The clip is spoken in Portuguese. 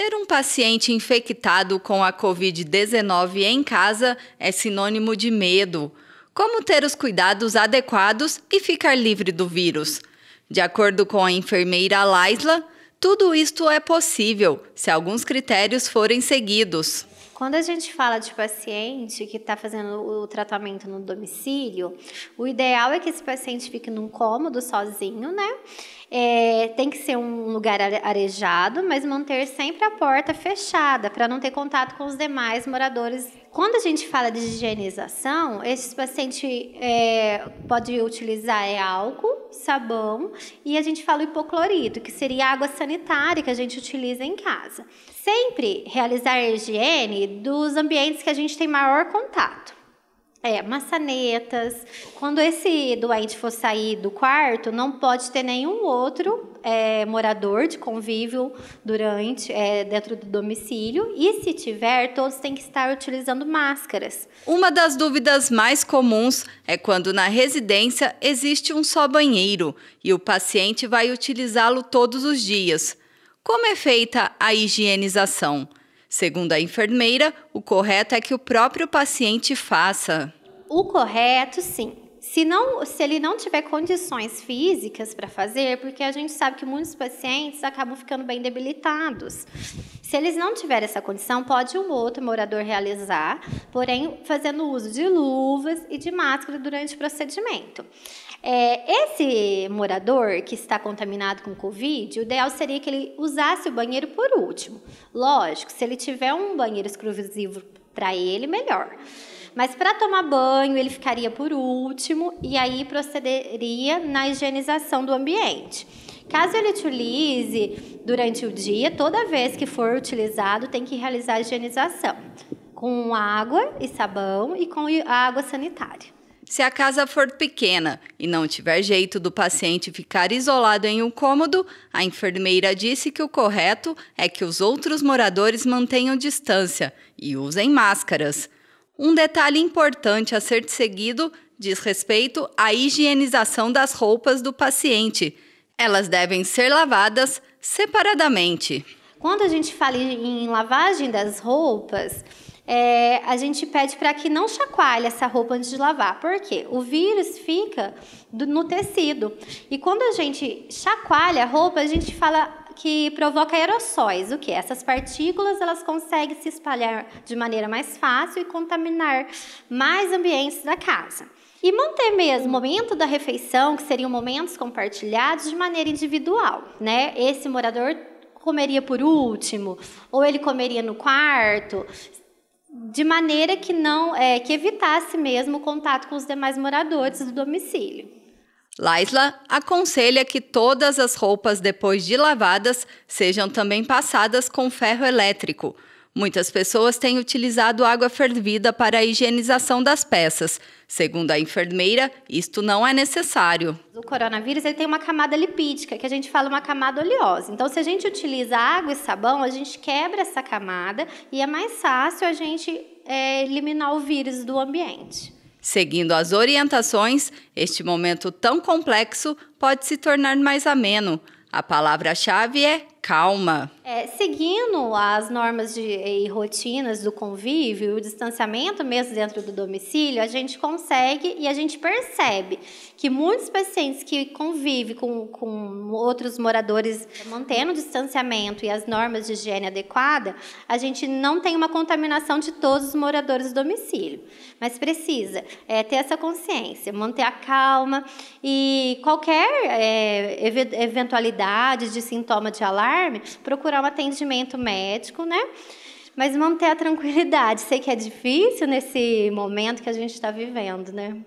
Ter um paciente infectado com a Covid-19 em casa é sinônimo de medo. Como ter os cuidados adequados e ficar livre do vírus? De acordo com a enfermeira Laisla, tudo isto é possível se alguns critérios forem seguidos. Quando a gente fala de paciente que está fazendo o tratamento no domicílio, o ideal é que esse paciente fique num cômodo sozinho, né? É, tem que ser um lugar arejado, mas manter sempre a porta fechada para não ter contato com os demais moradores. Quando a gente fala de higienização, esse paciente é, pode utilizar é álcool sabão e a gente fala hipoclorito, que seria água sanitária que a gente utiliza em casa. Sempre realizar a higiene dos ambientes que a gente tem maior contato. É, maçanetas. Quando esse doente for sair do quarto, não pode ter nenhum outro é, morador de convívio durante é, dentro do domicílio e se tiver, todos têm que estar utilizando máscaras. Uma das dúvidas mais comuns é quando na residência existe um só banheiro e o paciente vai utilizá-lo todos os dias. Como é feita a higienização? Segundo a enfermeira, o correto é que o próprio paciente faça. O correto, sim, se, não, se ele não tiver condições físicas para fazer, porque a gente sabe que muitos pacientes acabam ficando bem debilitados. Se eles não tiverem essa condição, pode um outro morador realizar, porém fazendo uso de luvas e de máscara durante o procedimento. É, esse morador que está contaminado com Covid, o ideal seria que ele usasse o banheiro por último. Lógico, se ele tiver um banheiro exclusivo para ele, melhor. Mas para tomar banho, ele ficaria por último e aí procederia na higienização do ambiente. Caso ele utilize durante o dia, toda vez que for utilizado, tem que realizar a higienização com água e sabão e com água sanitária. Se a casa for pequena e não tiver jeito do paciente ficar isolado em um cômodo, a enfermeira disse que o correto é que os outros moradores mantenham distância e usem máscaras. Um detalhe importante a ser seguido diz respeito à higienização das roupas do paciente. Elas devem ser lavadas separadamente. Quando a gente fala em lavagem das roupas, é, a gente pede para que não chacoalhe essa roupa antes de lavar, porque o vírus fica do, no tecido. E quando a gente chacoalha a roupa, a gente fala que provoca aerossóis, o que essas partículas elas conseguem se espalhar de maneira mais fácil e contaminar mais ambientes da casa. E manter mesmo o momento da refeição, que seriam momentos compartilhados de maneira individual, né? Esse morador comeria por último, ou ele comeria no quarto, de maneira que não é, que evitasse mesmo o contato com os demais moradores do domicílio. Laisla aconselha que todas as roupas depois de lavadas sejam também passadas com ferro elétrico. Muitas pessoas têm utilizado água fervida para a higienização das peças. Segundo a enfermeira, isto não é necessário. O coronavírus ele tem uma camada lipídica, que a gente fala uma camada oleosa. Então, se a gente utiliza água e sabão, a gente quebra essa camada e é mais fácil a gente é, eliminar o vírus do ambiente. Seguindo as orientações, este momento tão complexo pode se tornar mais ameno. A palavra-chave é calma. É, seguindo as normas de, e rotinas do convívio, o distanciamento mesmo dentro do domicílio, a gente consegue e a gente percebe que muitos pacientes que convivem com, com outros moradores mantendo o distanciamento e as normas de higiene adequada, a gente não tem uma contaminação de todos os moradores do domicílio. Mas precisa é, ter essa consciência, manter a calma e qualquer é, eventualidade de sintoma de alarme alarme, procurar um atendimento médico, né? Mas manter a tranquilidade. Sei que é difícil nesse momento que a gente está vivendo, né?